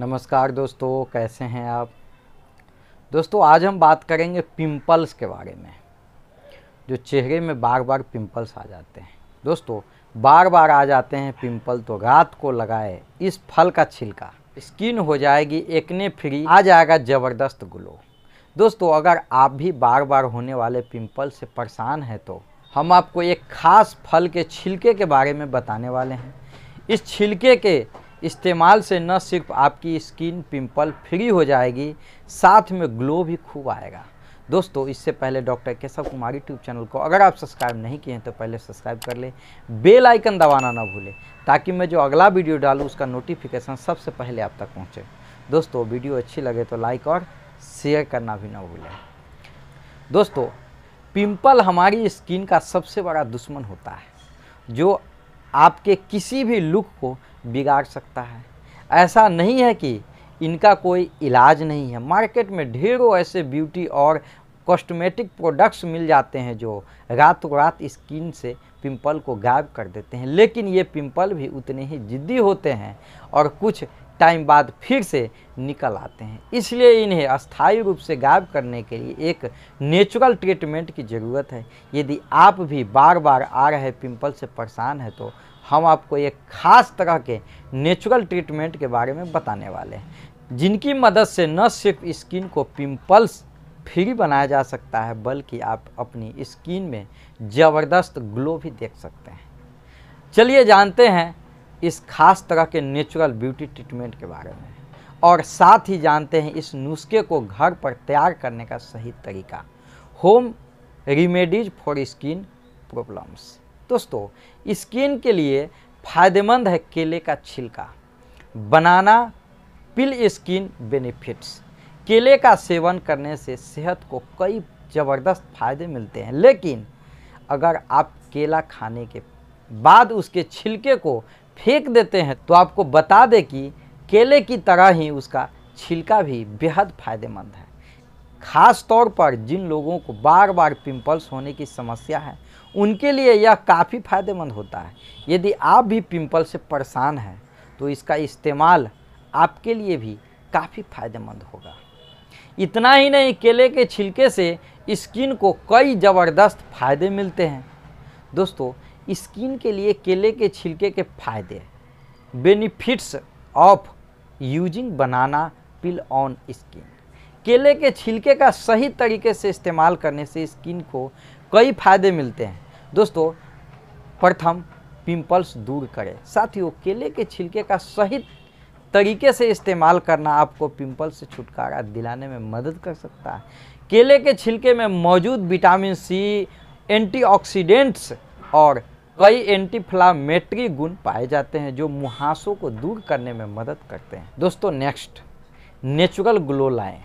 नमस्कार दोस्तों कैसे हैं आप दोस्तों आज हम बात करेंगे पिंपल्स के बारे में जो चेहरे में बार बार पिंपल्स आ जाते हैं दोस्तों बार बार आ जाते हैं पिंपल तो रात को लगाए इस फल का छिलका स्किन हो जाएगी एकने फ्री आ जाएगा ज़बरदस्त ग्लो दोस्तों अगर आप भी बार बार होने वाले पिंपल से परेशान हैं तो हम आपको एक खास फल के छिलके के बारे में बताने वाले हैं इस छिलके के इस्तेमाल से न सिर्फ आपकी स्किन पिंपल फ्री हो जाएगी साथ में ग्लो भी खूब आएगा दोस्तों इससे पहले doctor Keshav Kumar YouTube channel को अगर आप सब्सक्राइब नहीं किए हैं तो पहले सब्सक्राइब कर लें बेल आइकन दबाना ना भूलें ताकि मैं जो अगला वीडियो डालूँ उसका नोटिफिकेशन सबसे पहले आप तक पहुँचे दोस्तों वीडियो अच्छी लगे तो लाइक और शेयर करना भी ना भूलें दोस्तों पिंपल हमारी स्किन का सबसे बड़ा दुश्मन होता है जो आपके किसी भी लुक को बिगाड़ सकता है ऐसा नहीं है कि इनका कोई इलाज नहीं है मार्केट में ढेरों ऐसे ब्यूटी और कॉस्मेटिक प्रोडक्ट्स मिल जाते हैं जो रातों रात स्किन से पिंपल को गायब कर देते हैं लेकिन ये पिंपल भी उतने ही ज़िद्दी होते हैं और कुछ टाइम बाद फिर से निकल आते हैं इसलिए इन्हें अस्थायी रूप से गायब करने के लिए एक नेचुरल ट्रीटमेंट की ज़रूरत है यदि आप भी बार बार आ रहे पिंपल से परेशान हैं तो हम आपको एक खास तरह के नेचुरल ट्रीटमेंट के बारे में बताने वाले हैं जिनकी मदद से न सिर्फ स्किन को पिंपल्स फ्री बनाया जा सकता है बल्कि आप अपनी स्किन में ज़बरदस्त ग्लो भी देख सकते हैं चलिए जानते हैं इस खास तरह के नेचुरल ब्यूटी ट्रीटमेंट के बारे में और साथ ही जानते हैं इस नुस्खे को घर पर तैयार करने का सही तरीका home remedies for skin problems दोस्तों स्किन के लिए फायदेमंद है केले का छिलका बनाना पिल स्किन बेनिफिट्स केले का सेवन करने से सेहत को कई ज़बरदस्त फायदे मिलते हैं लेकिन अगर आप केला खाने के बाद उसके छिलके को फेंक देते हैं तो आपको बता दें कि केले की तरह ही उसका छिलका भी बेहद फायदेमंद है खास तौर पर जिन लोगों को बार बार पिंपल्स होने की समस्या है उनके लिए यह काफ़ी फायदेमंद होता है यदि आप भी पिंपल से परेशान हैं तो इसका इस्तेमाल आपके लिए भी काफ़ी फायदेमंद होगा इतना ही नहीं केले के छिलके से स्किन को कई ज़बरदस्त फायदे मिलते हैं दोस्तों स्किन के लिए केले के छिलके के फायदे benefits of using banana peel on skin केले के छिलके का सही तरीके से इस्तेमाल करने से स्किन को कई फायदे मिलते हैं दोस्तों प्रथम पिंपल्स दूर करें साथ ही वो केले के छिलके का सही तरीके से इस्तेमाल करना आपको पिंपल से छुटकारा दिलाने में मदद कर सकता है केले के छिलके में मौजूद विटामिन सी एंटीऑक्सीडेंट्स और कई एंटीफ्लामेट्री गुण पाए जाते हैं जो मुहासों को दूर करने में मदद करते हैं दोस्तों नेक्स्ट नेचुरल ग्लो लाएं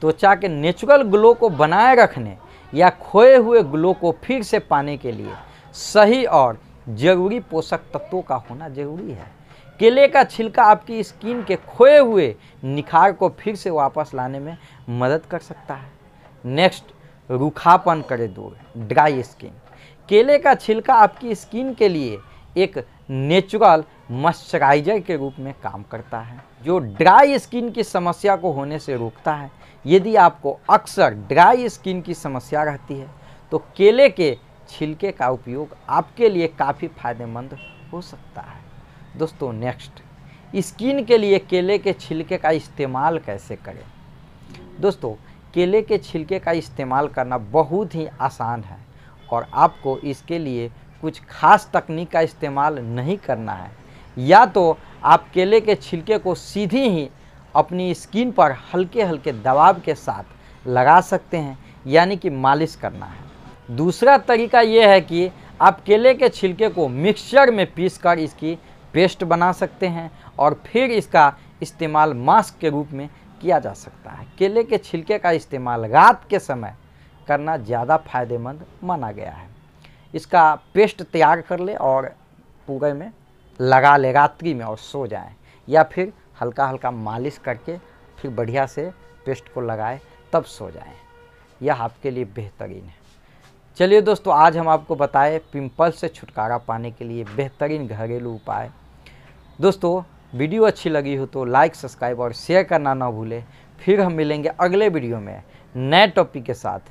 त्वचा के नेचुरल ग्लो को बनाए रखने या खोए हुए ग्लो को फिर से पाने के लिए सही और जरूरी पोषक तत्वों का होना जरूरी है केले का छिलका आपकी स्किन के खोए हुए निखार को फिर से वापस लाने में मदद कर सकता है नेक्स्ट रूखापन करे दूर ड्राई स्किन केले का छिलका आपकी स्किन के लिए एक नेचुरल मॉइस्चराइजर के रूप में काम करता है जो ड्राई स्किन की समस्या को होने से रोकता है यदि आपको अक्सर ड्राई स्किन की समस्या रहती है तो केले के छिलके का उपयोग आपके लिए काफ़ी फायदेमंद हो सकता है दोस्तों नेक्स्ट स्किन के लिए केले के छिलके का इस्तेमाल कैसे करें दोस्तों केले के छिलके का इस्तेमाल करना बहुत ही आसान है और आपको इसके लिए कुछ खास तकनीक का इस्तेमाल नहीं करना है या तो आप केले के छिलके को सीधे ही अपनी स्किन पर हल्के हल्के दबाव के साथ लगा सकते हैं यानी कि मालिश करना है दूसरा तरीका ये है कि आप केले के छिलके को मिक्सचर में पीस कर इसकी पेस्ट बना सकते हैं और फिर इसका इस्तेमाल मास्क के रूप में किया जा सकता है केले के छिलके का इस्तेमाल रात के समय करना ज़्यादा फायदेमंद माना गया है इसका पेस्ट तैयार कर ले और पूरे में लगा ले रात्रि में और सो जाए या फिर हल्का हल्का मालिश करके फिर बढ़िया से पेस्ट को लगाए तब सो जाए यह आपके लिए बेहतरीन है चलिए दोस्तों आज हम आपको बताए पिंपल से छुटकारा पाने के लिए बेहतरीन घरेलू उपाय दोस्तों वीडियो अच्छी लगी हो तो लाइक सब्सक्राइब और शेयर करना ना भूलें फिर हम मिलेंगे अगले वीडियो में नए टॉपिक के साथ